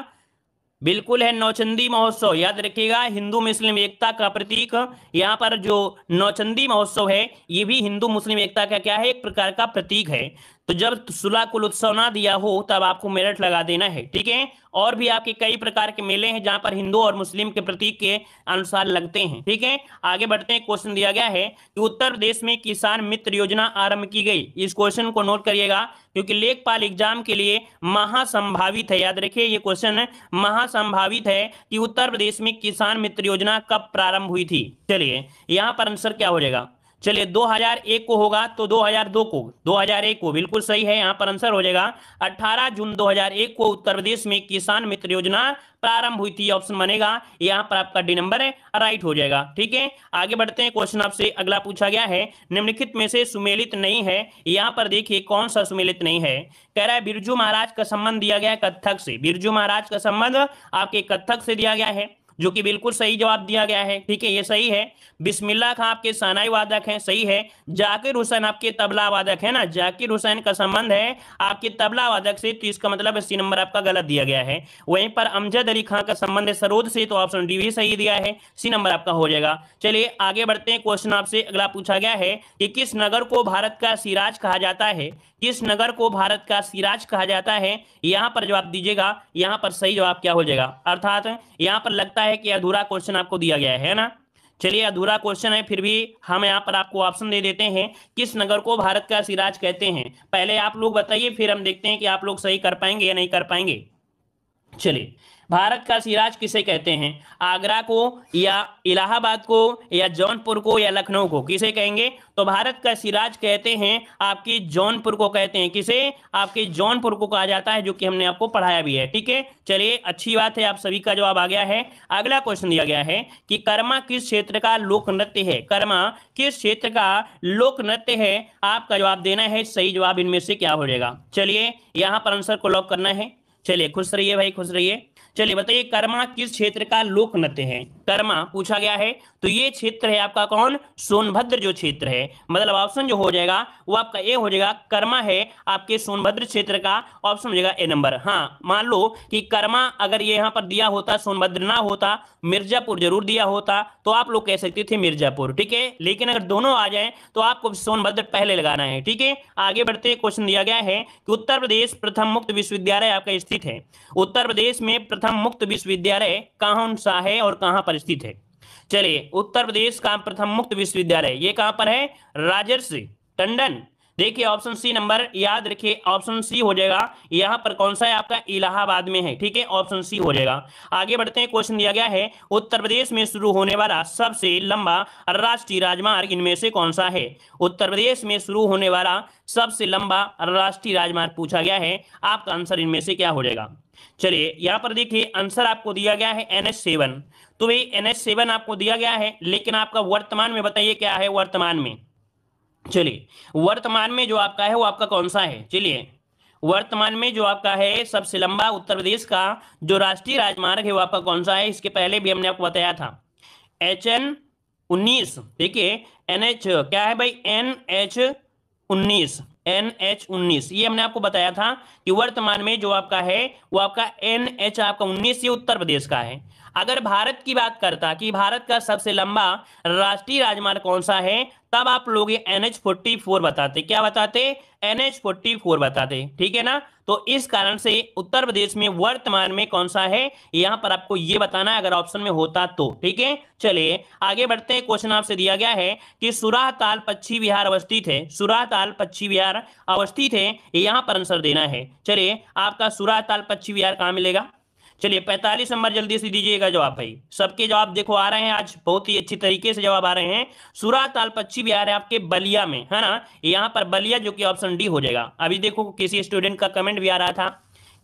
Speaker 1: बिल्कुल है नौचंदी महोत्सव याद रखिएगा हिंदू मुस्लिम एकता का प्रतीक यहाँ पर जो नौचंदी महोत्सव है ये भी हिंदू मुस्लिम एकता का क्या है एक प्रकार का प्रतीक है तो जब सुला कुल उत्सव ना दिया हो तब आपको मेरठ लगा देना है ठीक है और भी आपके कई प्रकार के मेले हैं जहां पर हिंदू और मुस्लिम के प्रतीक के अनुसार लगते हैं ठीक है आगे बढ़ते हैं क्वेश्चन दिया गया है कि उत्तर प्रदेश में किसान मित्र योजना आरंभ की गई इस क्वेश्चन को नोट करिएगा क्योंकि लेखपाल एग्जाम के लिए महासंभावित है याद रखिये ये क्वेश्चन महासंभावित है कि उत्तर प्रदेश में किसान मित्र योजना कब प्रारंभ हुई थी चलिए यहाँ पर आंसर क्या हो जाएगा चलिए 2001 को होगा तो 2002 को 2001 को बिल्कुल सही है यहाँ पर आंसर हो जाएगा 18 जून 2001 को उत्तर प्रदेश में किसान मित्र योजना प्रारंभ हुई थी ऑप्शन बनेगा यहाँ पर आपका डी नंबर है राइट हो जाएगा ठीक है आगे बढ़ते हैं क्वेश्चन आपसे अगला पूछा गया है निम्नलिखित में से सुमेलित नहीं है यहाँ पर देखिए कौन सा सुमेलित नहीं है कह रहा है बिरजू महाराज का संबंध दिया गया है कथक से बिरजू महाराज का संबंध आपके कथक से दिया गया है जो कि बिल्कुल सही जवाब दिया गया है ठीक है ये सही है बिस्मिल्ला खां आपके सनाई वादक हैं सही है जाकिर हुसैन आपके तबला वादक है ना जाकिर हुसैन का संबंध है आपके तबला वादक से तो इसका मतलब सी नंबर आपका गलत दिया गया है वहीं पर अमजद अली खां का संबंध है सरोद से तो ऑप्शन डी भी सही दिया है सी नंबर आपका हो जाएगा चलिए आगे बढ़ते हैं क्वेश्चन आपसे अगला पूछा गया है कि किस नगर को भारत का सिराज कहा जाता है किस नगर को भारत का सिराज कहा जाता है यहाँ पर जवाब दीजिएगा यहाँ पर सही जवाब क्या हो जाएगा अर्थात यहाँ पर लगता है है कि अधूरा क्वेश्चन आपको दिया गया है ना चलिए अधूरा क्वेश्चन है फिर भी हम यहाँ पर आपको ऑप्शन दे देते हैं किस नगर को भारत का सिराज कहते हैं पहले आप लोग बताइए फिर हम देखते हैं कि आप लोग सही कर पाएंगे या नहीं कर पाएंगे चलिए भारत का सिराज किसे कहते हैं आगरा को या इलाहाबाद को या जौनपुर को या लखनऊ को किसे कहेंगे तो भारत का सिराज कहते हैं आपके जौनपुर को कहते हैं किसे आपके जौनपुर को कहा जाता है जो कि हमने आपको पढ़ाया भी है ठीक है चलिए अच्छी बात है आप सभी का जवाब आ गया है अगला क्वेश्चन दिया गया है कि कर्मा किस क्षेत्र का लोक नृत्य है कर्मा किस क्षेत्र का लोक नृत्य है आपका जवाब देना है सही जवाब इनमें से क्या हो जाएगा चलिए यहां पर आंसर को लॉक करना है चलिए खुश रहिए भाई खुश रहिए चलिए बताइए कर्मा किस क्षेत्र का लोक नृत्य है कर्मा पूछा गया है तो ये क्षेत्र है आपका कौन सोनभद्र जो क्षेत्र है मतलब ऑप्शन जो हो जाएगा वो आपका ए हो जाएगा कर्मा है आपके सोनभद्र क्षेत्र का ऑप्शन हो जाएगा ए नंबर हाँ मान लो कि कर्मा अगर ये यहाँ पर दिया होता सोनभद्र ना होता मिर्जापुर जरूर दिया होता तो आप लोग कह सकते थे मिर्जापुर ठीक है लेकिन अगर दोनों आ जाए तो आपको सोनभद्र पहले लगाना है ठीक है आगे बढ़ते क्वेश्चन दिया गया है कि उत्तर प्रदेश प्रथम मुक्त विश्वविद्यालय आपका स्थित है उत्तर प्रदेश में प्रथम मुक्त विश्वविद्यालय कहाँ सा है और कहाँ पर स्थित है चलिए उत्तर प्रदेश का प्रथम मुक्त विश्वविद्यालय ये कहाँ पर है राजर्ष टंडन देखिए ऑप्शन सी नंबर याद रखिए ऑप्शन सी हो जाएगा यहाँ पर कौन सा है आपका इलाहाबाद में है ठीक है ऑप्शन सी हो जाएगा आगे बढ़ते हैं क्वेश्चन दिया गया है उत्तर प्रदेश में शुरू होने वाला सबसे लंबा राष्ट्रीय राजमार्ग इनमें से कौन सा है उत्तर प्रदेश में शुरू होने वाला सबसे लंबा राष्ट्रीय राजमार्ग पूछा गया है आपका आंसर इनमें से क्या हो जाएगा चलिए यहाँ पर देखिए आंसर आपको दिया गया है एन सेवन तो भाई एन सेवन आपको दिया गया है लेकिन आपका वर्तमान में बताइए क्या है वर्तमान में चलिए वर्तमान में जो आपका है वो आपका कौन सा है चलिए वर्तमान में जो आपका है सबसे लंबा उत्तर प्रदेश का जो राष्ट्रीय राजमार्ग है वो आपका कौन सा है इसके पहले भी हमने आपको बताया था एच एन उन्नीस देखिए एन एच क्या है भाई एन एच उन्नीस एन एच उन्नीस ये हमने आपको बताया था कि वर्तमान में जो आपका है वो आपका एन एच आपका उन्नीस ये उत्तर प्रदेश का है अगर भारत की बात करता कि भारत का सबसे लंबा राष्ट्रीय राजमार्ग कौन सा है तब आप लोग ये एन एच फोर्टी फोर बताते क्या बताते एन फोर्टी फोर बताते ठीक है ना तो इस कारण से उत्तर प्रदेश में वर्तमान में कौन सा है यहां पर आपको ये बताना है अगर ऑप्शन में होता तो ठीक है चलिए आगे बढ़ते हैं क्वेश्चन आपसे दिया गया है कि सुराहताल पच्छी बिहार अवस्थित है सुराहताल पक्षी बिहार अवस्थित है यहां पर आंसर देना है चलिए आपका सुराहताल पक्षी बिहार कहां मिलेगा चलिए पैंतालीस नंबर जल्दी से दीजिएगा जवाब भाई सबके जवाब देखो आ रहे हैं आज बहुत ही अच्छी तरीके से जवाब आ रहे हैं सूरा ताल पक्षी भी आ रहे हैं आपके बलिया में है ना यहाँ पर बलिया जो कि ऑप्शन डी हो जाएगा अभी देखो किसी स्टूडेंट का कमेंट भी आ रहा था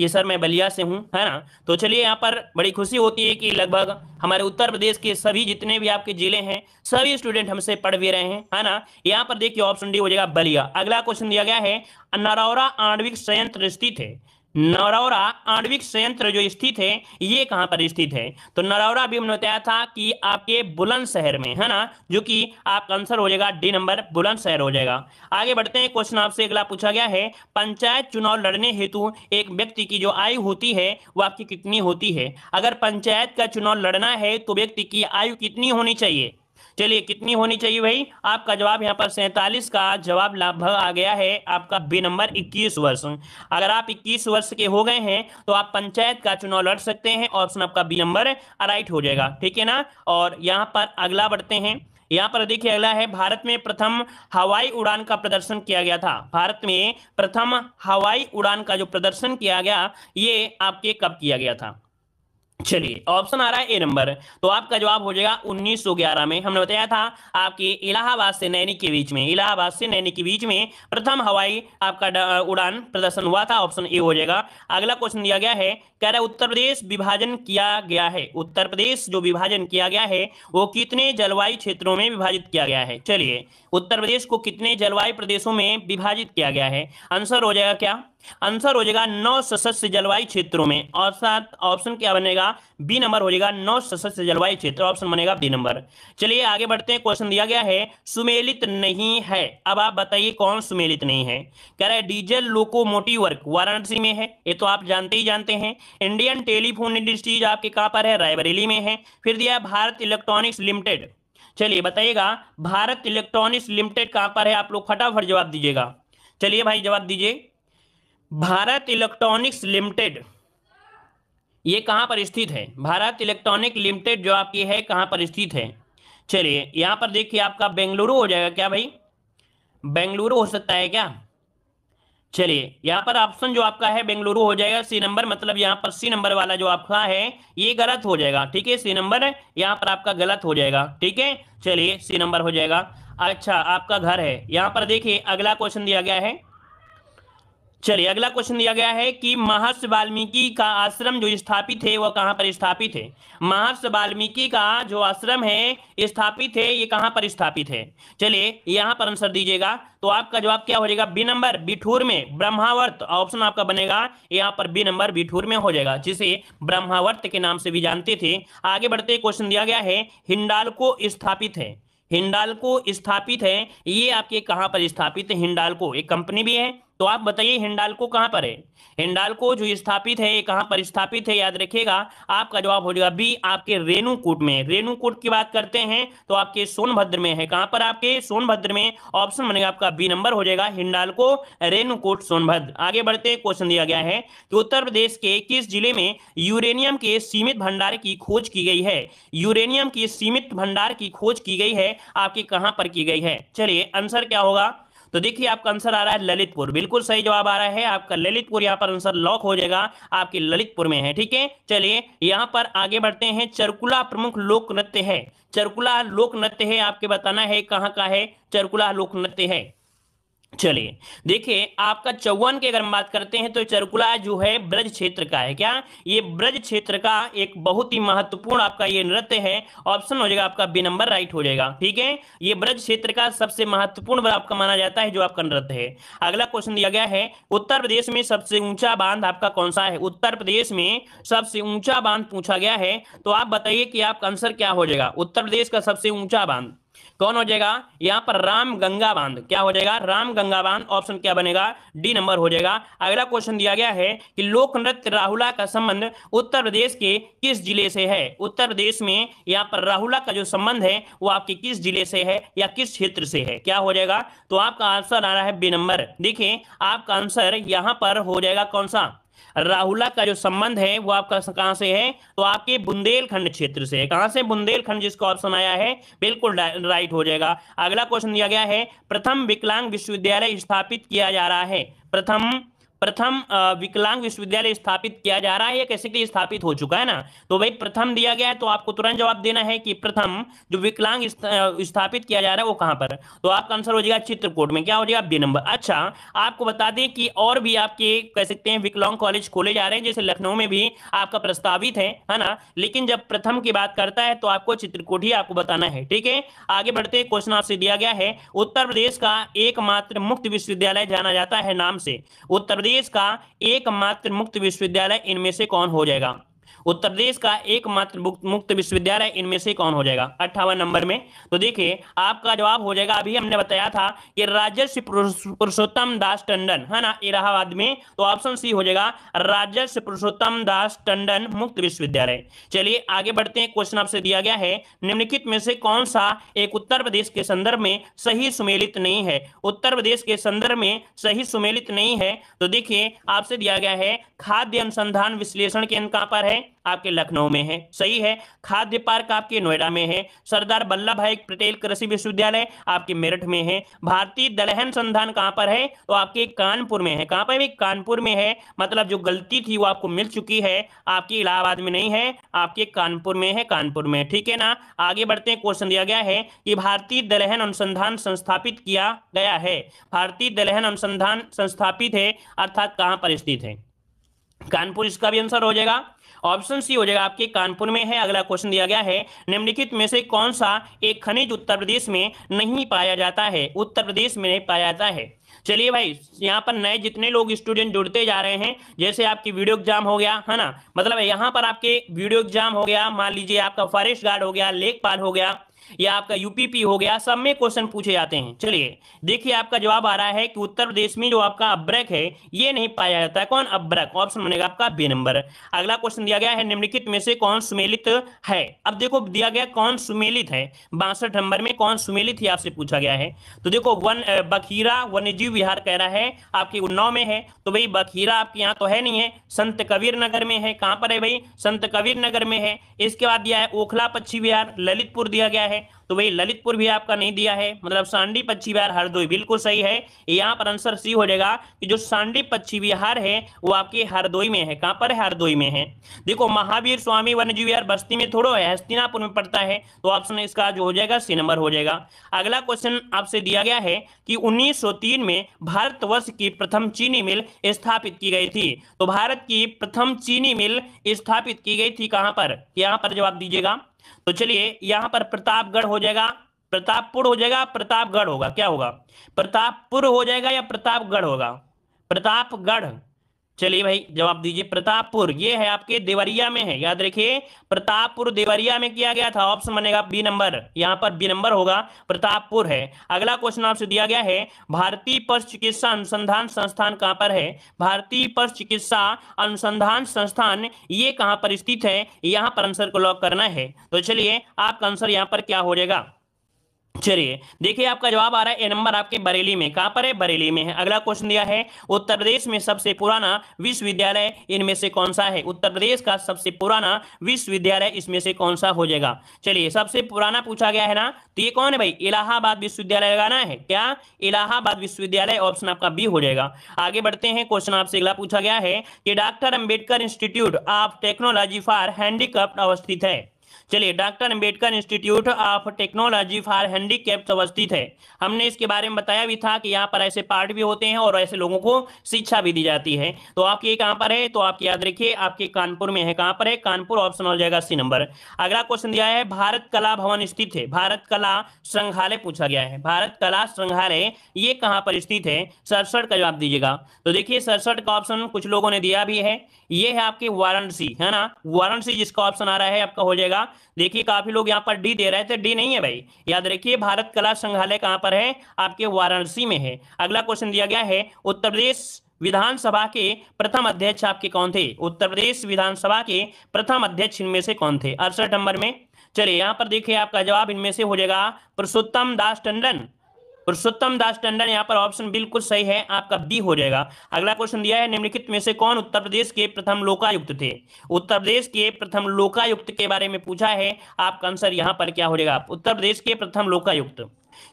Speaker 1: ये सर मैं बलिया से हूँ है ना तो चलिए यहाँ पर बड़ी खुशी होती है कि लगभग हमारे उत्तर प्रदेश के सभी जितने भी आपके जिले हैं सभी स्टूडेंट हमसे पढ़ भी रहे हैं है ना यहाँ पर देखिए ऑप्शन डी हो जाएगा बलिया अगला क्वेश्चन दिया गया है नरौरा आणविक संयंत्र स्थित है नरौरा आणविक संयंत्र जो स्थित है ये कहाँ पर स्थित है तो नरौरा भी हमने बताया था कि आपके बुलंदशहर में है ना जो कि आपका आंसर हो जाएगा डी नंबर बुलंदशहर हो जाएगा आगे बढ़ते हैं क्वेश्चन आपसे अगला पूछा गया है पंचायत चुनाव लड़ने हेतु एक व्यक्ति की जो आयु होती है वो आपकी कितनी होती है अगर पंचायत का चुनाव लड़ना है तो व्यक्ति की आयु कितनी होनी चाहिए चलिए कितनी होनी चाहिए भाई आपका जवाब यहाँ पर सैतालीस का जवाब लगभग आ गया है आपका बी नंबर 21 वर्ष अगर आप 21 वर्ष के हो गए हैं तो आप पंचायत का चुनाव लड़ सकते हैं ऑप्शन आपका बी नंबर राइट हो जाएगा ठीक है ना और यहाँ पर अगला बढ़ते हैं यहाँ पर देखिए अगला है भारत में प्रथम हवाई उड़ान का प्रदर्शन किया गया था भारत में प्रथम हवाई उड़ान का जो प्रदर्शन किया गया ये आपके कब किया गया था चलिए ऑप्शन आ रहा है ए नंबर तो आपका जवाब हो जाएगा 1911 में हमने बताया था आपकी इलाहाबाद से नैनी के बीच में इलाहाबाद से नैनी के बीच में प्रथम हवाई आपका उड़ान प्रदर्शन हुआ था ऑप्शन ए हो जाएगा अगला क्वेश्चन दिया गया है कह रहा है उत्तर प्रदेश विभाजन किया गया है उत्तर प्रदेश जो विभाजन किया गया है वो कितने जलवायु क्षेत्रों में विभाजित किया गया है चलिए उत्तर प्रदेश को कितने जलवायु प्रदेशों में विभाजित किया गया है आंसर हो जाएगा क्या आंसर हो जाएगा नौ सशस्त्र जलवायु क्षेत्रों में और साथ ऑप्शन क्या बनेगा बी नंबर हो जाएगा नौ सशस्त्र जलवायु क्षेत्र ऑप्शन बनेगा बी नंबर चलिए आगे बढ़ते हैं क्वेश्चन दिया गया है सुमेलित नहीं है अब आप बताइए कौन सुमेलित नहीं है कह रहा है डीजल लोकोमोटिव वर्क वाराणसी में है ये तो आप जानते ही जानते हैं इंडियन टेलीफोन इंडस्ट्रीज आपके कहाँ पर है रायबरेली में है फिर दिया है भारत इलेक्ट्रॉनिक्स लिमिटेड चलिए बताइएगा भारत इलेक्ट्रॉनिक्स लिमिटेड कहाँ पर है आप लोग फटाफट जवाब दीजिएगा चलिए भाई जवाब दीजिए भारत इलेक्ट्रॉनिक्स लिमिटेड ये कहाँ पर स्थित है भारत इलेक्ट्रॉनिक लिमिटेड जो आपकी है कहाँ पर स्थित है चलिए यहाँ पर देखिए आपका बेंगलुरु हो जाएगा क्या भाई बेंगलुरु हो सकता है क्या चलिए यहाँ पर ऑप्शन जो आपका है बेंगलुरु हो जाएगा सी नंबर मतलब यहाँ पर सी नंबर वाला जो आपका है ये गलत हो जाएगा ठीक है सी नंबर यहाँ पर आपका गलत हो जाएगा ठीक है चलिए सी नंबर हो जाएगा अच्छा आपका घर है यहाँ पर देखिए अगला क्वेश्चन दिया गया है चलिए अगला क्वेश्चन दिया गया है कि महर्ष वाल्मीकि का आश्रम जो स्थापित है वह कहां पर स्थापित है महर्ष वाल्मीकि का जो आश्रम है स्थापित है ये कहां पर स्थापित है चलिए यहां पर आंसर दीजिएगा तो आपका जवाब क्या हो जाएगा बी नंबर बिठूर में ब्रह्मावर्त ऑप्शन आपका बनेगा यहाँ पर बी नंबर बिठूर में हो जाएगा जिसे ब्रह्मावर्त के नाम से भी जानते थे आगे बढ़ते क्वेश्चन दिया गया है हिंडाल को स्थापित है हिंडाल को स्थापित है ये आपके कहां पर स्थापित है हिंडाल को एक कंपनी भी है तो आप बताइए हिंडालको कहां पर है हिंडालको जो स्थापित है कहां पर स्थापित है याद रखिएगा आपका जवाब हो जाएगा बी आपके रेणुकूट में रेणुकूट की बात करते हैं तो आपके सोनभद्र में है कहां पर आपके सोनभद्र में ऑप्शन बनेगा आपका बी नंबर हो जाएगा हिंडालको रेणुकूट सोनभद्र आगे बढ़ते क्वेश्चन दिया गया है कि उत्तर प्रदेश के किस जिले में यूरेनियम के सीमित भंडार की खोज की गई है यूरेनियम की सीमित भंडार की खोज की गई है आपके कहां पर की गई है चलिए आंसर क्या होगा तो देखिए आपका आंसर आ रहा है ललितपुर बिल्कुल सही जवाब आ रहा है आपका ललितपुर यहाँ पर आंसर लॉक हो जाएगा आपके ललितपुर में है ठीक है चलिए यहाँ पर आगे बढ़ते हैं चरकुला प्रमुख लोक नृत्य है चरकुला लोक नृत्य है आपके बताना है कहाँ का है चरकुला लोक नृत्य है चलिए देखिए आपका चौवन की अगर हम बात करते हैं तो चरकुला जो है ब्रज क्षेत्र का है क्या ये ब्रज क्षेत्र का एक बहुत ही महत्वपूर्ण आपका ये नृत्य है ऑप्शन हो जाएगा आपका बी नंबर राइट हो जाएगा ठीक है ये ब्रज क्षेत्र का सबसे महत्वपूर्ण आपका माना जाता है जो आपका नृत्य है अगला क्वेश्चन दिया गया है उत्तर प्रदेश में सबसे ऊंचा बांध आपका कौन सा है उत्तर प्रदेश में सबसे ऊंचा बांध पूछा गया है तो आप बताइए कि आपका आंसर क्या हो जाएगा उत्तर प्रदेश का सबसे ऊंचा बांध कौन हो जाएगा यहाँ पर राम गंगा बांध क्या हो जाएगा राम गंगा बांध ऑप्शन क्या बनेगा डी नंबर हो जाएगा अगला क्वेश्चन दिया गया है कि लोक नृत्य राहुला का संबंध उत्तर प्रदेश के किस जिले से है उत्तर प्रदेश में यहाँ पर राहुला का जो संबंध है वो आपके किस जिले से है या किस क्षेत्र से है क्या हो जाएगा तो आपका आंसर आ रहा है बी नंबर देखिए आपका आंसर यहां पर हो जाएगा कौन सा राहुला का जो संबंध है वो आपका कहां से है तो आपके बुंदेलखंड क्षेत्र से है कहां से बुंदेलखंड जिसको ऑप्शन आया है बिल्कुल राइट हो जाएगा अगला क्वेश्चन दिया गया है प्रथम विकलांग विश्वविद्यालय स्थापित किया जा रहा है प्रथम प्रथम विकलांग विश्वविद्यालय स्थापित किया जा रहा है या कैसे के स्थापित हो चुका है ना तो भाई प्रथम दिया गया है तो आपको तुरंत जवाब देना है कि प्रथम जो विकलांग स्थापित किया जा रहा है वो कहां पर तो आपका आंसर हो जाएगा चित्रकूट में क्या हो जाएगा बी नंबर अच्छा आपको बता दें कि और भी आपके कह सकते हैं विकलांग कॉलेज खोले जा रहे हैं जैसे लखनऊ में भी आपका प्रस्तावित है है ना लेकिन जब प्रथम की बात करता है तो आपको चित्रकूट ही आपको बताना है ठीक है आगे बढ़ते क्वेश्चन आपसे दिया गया है उत्तर प्रदेश का एकमात्र मुक्त विश्वविद्यालय जाना जाता है नाम से उत्तर प्रदेश प्रदेश का एकमात्र मुक्त विश्वविद्यालय इनमें से कौन हो जाएगा उत्तर प्रदेश का एकमात्र मुक्त विश्वविद्यालय इनमें से कौन हो जाएगा अट्ठावन नंबर में तो देखिए आपका जवाब हो जाएगा अभी हमने बताया था कि राजस्व पुरुषोत्तम दास टंडन है ना इलाहाबाद में तो ऑप्शन सी हो जाएगा राजस्व पुरुषोत्तम दास टंडन मुक्त विश्वविद्यालय चलिए आगे बढ़ते हैं क्वेश्चन आपसे दिया गया है निम्नलिखित में से कौन सा एक उत्तर प्रदेश के संदर्भ में सही सुमेलित नहीं है उत्तर प्रदेश के संदर्भ में सही सुमेलित नहीं है तो देखिए आपसे दिया गया है खाद्य अनुसंधान विश्लेषण केंद्र कहां पर है आपके लखनऊ में है सही है खाद्य पार्क आपके नोएडा में है सरदार वल्लभ भाई पटेल कृषि विश्वविद्यालय आपके मेरठ में है भारतीय दलहन संधान कहां पर है तो आपके कानपुर में है कहां पर भी कानपुर में है मतलब जो गलती थी वो आपको मिल चुकी है आपके इलाहाबाद में नहीं है आपके कानपुर में है कानपुर में ठीक है ना आगे बढ़ते हैं क्वेश्चन दिया गया है कि भारतीय दलहन अनुसंधान संस्थापित किया गया है भारतीय दलहन अनुसंधान संस्थापित है अर्थात कहां पर स्थित है कानपुर इसका भी आंसर हो जाएगा ऑप्शन सी हो जाएगा आपके कानपुर में है अगला क्वेश्चन दिया गया है निम्नलिखित में से कौन सा एक खनिज उत्तर प्रदेश में नहीं पाया जाता है उत्तर प्रदेश में नहीं पाया जाता है चलिए भाई यहाँ पर नए जितने लोग स्टूडेंट जुड़ते जा रहे हैं जैसे आपकी वीडियो एग्जाम हो गया है ना मतलब यहाँ पर आपके वीडियो एग्जाम हो गया मान लीजिए आपका फॉरेस्ट गार्ड हो गया लेखपाल हो गया या आपका यूपीपी हो गया सब में क्वेश्चन पूछे जाते हैं चलिए देखिए आपका जवाब आ रहा है कि उत्तर प्रदेश में जो आपका अब्रक है ये नहीं पाया जाता है कौन अब्रक ऑप्शन बनेगा आपका बी नंबर अगला क्वेश्चन दिया गया है निम्नलिखित में से कौन सुमेलित है अब देखो दिया गया कौन सुमेलित है बासठ नंबर में कौन सुमेलित है आपसे पूछा गया है तो देखो वन बखीरा वन्यजीव विहार कह रहा है आपके उन्नाव में है तो भाई बखीरा आपके यहाँ तो है नहीं है संत कबीर नगर में है कहाँ पर है भाई संत कबीर नगर में है इसके बाद दिया है ओखला पक्षी विहार ललितपुर दिया गया है तो वही ललितपुर भी आपका नहीं दिया है मतलब सांडी पक्षी विहार हरदोई बिल्कुल सही है यहाँ पर आंसर सी हो जाएगा कि जो सांडी पक्षी विहार है वो आपके हरदोई में है कहाँ पर है हरदोई में है देखो महावीर स्वामी वन्यजीव विहार बस्ती में थोड़ा है हस्तिनापुर में पड़ता है तो ऑप्शन इसका जो हो जाएगा सी नंबर हो जाएगा अगला क्वेश्चन आपसे दिया गया है कि उन्नीस में भारतवर्ष की प्रथम चीनी मिल स्थापित की गई थी तो भारत की प्रथम चीनी मिल स्थापित की गई थी कहां पर यहाँ पर जवाब दीजिएगा तो चलिए यहां पर प्रतापगढ़ हो जाएगा प्रतापपुर हो जाएगा प्रतापगढ़ होगा क्या होगा प्रतापपुर हो जाएगा या प्रतापगढ़ होगा प्रतापगढ़ चलिए भाई जवाब दीजिए प्रतापपुर ये है आपके देवरिया में है याद रखिए प्रतापपुर देवरिया में किया गया था ऑप्शन बनेगा बी नंबर यहाँ पर बी नंबर होगा प्रतापपुर है अगला क्वेश्चन आपसे दिया गया है भारतीय पश चिकित्सा अनुसंधान संस्थान कहाँ पर है भारतीय पश चिकित्सा अनुसंधान संस्थान ये कहाँ पर स्थित है यहाँ पर आंसर को लॉक करना है तो चलिए आपका आंसर यहाँ पर क्या हो जाएगा चलिए देखिए आपका जवाब आ रहा है ए नंबर आपके बरेली में कहां पर है बरेली में है अगला क्वेश्चन दिया है उत्तर प्रदेश में सबसे पुराना विश्वविद्यालय इनमें से कौन सा है उत्तर प्रदेश का सबसे पुराना विश्वविद्यालय इसमें से कौन सा हो जाएगा चलिए सबसे पुराना पूछा गया है ना तो ये कौन है भाई इलाहाबाद विश्वविद्यालय लगाना है क्या इलाहाबाद विश्वविद्यालय ऑप्शन आपका बी हो जाएगा आगे बढ़ते हैं क्वेश्चन आपसे अगला पूछा गया है कि doctor Ambedkar institute of technology for handicraft अवस्थित है चलिए doctor Ambedkar institute of technology for handicapped अवस्थित है हमने इसके बारे में बताया भी था कि यहाँ पर ऐसे पार्ट भी होते हैं और ऐसे लोगों को शिक्षा भी दी जाती है तो आपके कहाँ पर है तो आप याद रखिए आपके कानपुर में है कहाँ पर है कानपुर ऑप्शन हो जाएगा सी नंबर अगला क्वेश्चन दिया है भारत कला भवन स्थित है भारत कला संग्रहालय पूछा गया है भारत कला संग्रहालय ये कहाँ पर स्थित है सड़सठ का जवाब दीजिएगा तो देखिए सड़सठ का ऑप्शन कुछ लोगों ने दिया भी है ये है आपके वाराणसी है ना वाराणसी जिसका ऑप्शन आ रहा है आपका हो जाएगा देखिए काफी लोग यहाँ पर डी दे रहे थे डी नहीं है भाई याद रखिए भारत कला संग्रहालय कहाँ पर है आपके वाराणसी में है अगला क्वेश्चन दिया गया है उत्तर प्रदेश विधानसभा के प्रथम अध्यक्ष आपके कौन थे उत्तर प्रदेश विधानसभा के प्रथम अध्यक्ष इनमें से कौन थे अड़सठ नंबर में चलिए यहाँ पर देखिए आपका जवाब इनमें से हो जाएगा पुरुषोत्तम दास टंडन पुरुषोत्तम दास टंडन यहाँ पर ऑप्शन बिल्कुल सही है आपका बी हो जाएगा अगला क्वेश्चन दिया है निम्नलिखित में से कौन उत्तर प्रदेश के प्रथम लोकायुक्त थे उत्तर प्रदेश के प्रथम लोकायुक्त के बारे में पूछा है आपका आंसर यहाँ पर क्या हो जाएगा उत्तर प्रदेश के प्रथम लोकायुक्त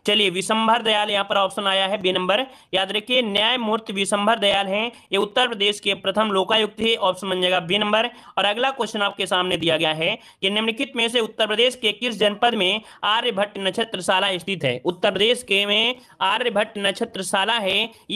Speaker 1: चलिए विशंभर दयाल यहाँ पर ऑप्शन आया है बी नंबर याद रखिए न्यायमूर्ति विशंभर दयाल हैं ये उत्तर प्रदेश के प्रथम लोकायुक्त है ऑप्शन बन जाएगा बी नंबर और अगला क्वेश्चन आपके सामने दिया गया है कि निम्नलिखित में से उत्तर प्रदेश के किस जनपद में आर्यभट्ट नक्षत्रशाला स्थित है उत्तर प्रदेश के में आर्यभट्ट नक्षत्रशाला है